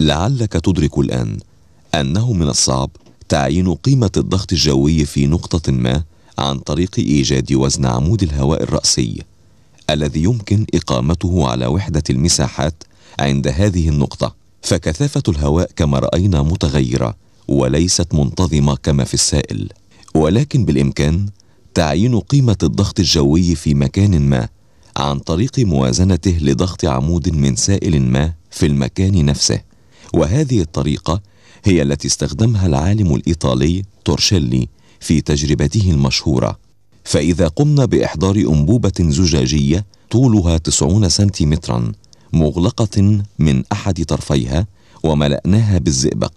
لعلك تدرك الآن أنه من الصعب تعيين قيمة الضغط الجوي في نقطة ما عن طريق إيجاد وزن عمود الهواء الرأسي الذي يمكن إقامته على وحدة المساحات عند هذه النقطة فكثافة الهواء كما رأينا متغيرة وليست منتظمة كما في السائل ولكن بالإمكان تعيين قيمة الضغط الجوي في مكان ما عن طريق موازنته لضغط عمود من سائل ما في المكان نفسه وهذه الطريقة هي التي استخدمها العالم الإيطالي تورشيلي في تجربته المشهورة فإذا قمنا بإحضار أنبوبة زجاجية طولها 90 سنتيمترا مغلقة من أحد طرفيها وملأناها بالزئبق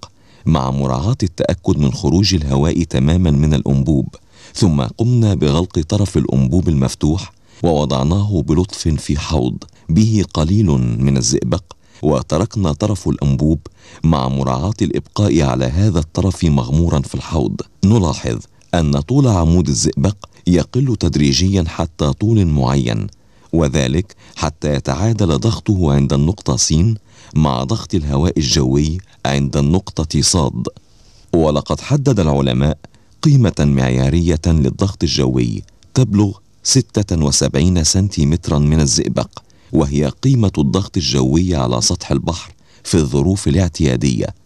مع مراعاة التأكد من خروج الهواء تماما من الأنبوب ثم قمنا بغلق طرف الأنبوب المفتوح ووضعناه بلطف في حوض به قليل من الزئبق وتركنا طرف الأنبوب مع مراعاة الإبقاء على هذا الطرف مغمورا في الحوض نلاحظ أن طول عمود الزئبق يقل تدريجيا حتى طول معين وذلك حتى يتعادل ضغطه عند النقطة س مع ضغط الهواء الجوي عند النقطة صاد ولقد حدد العلماء قيمة معيارية للضغط الجوي تبلغ 76 سنتيمترا من الزئبق وهي قيمة الضغط الجوي على سطح البحر في الظروف الاعتيادية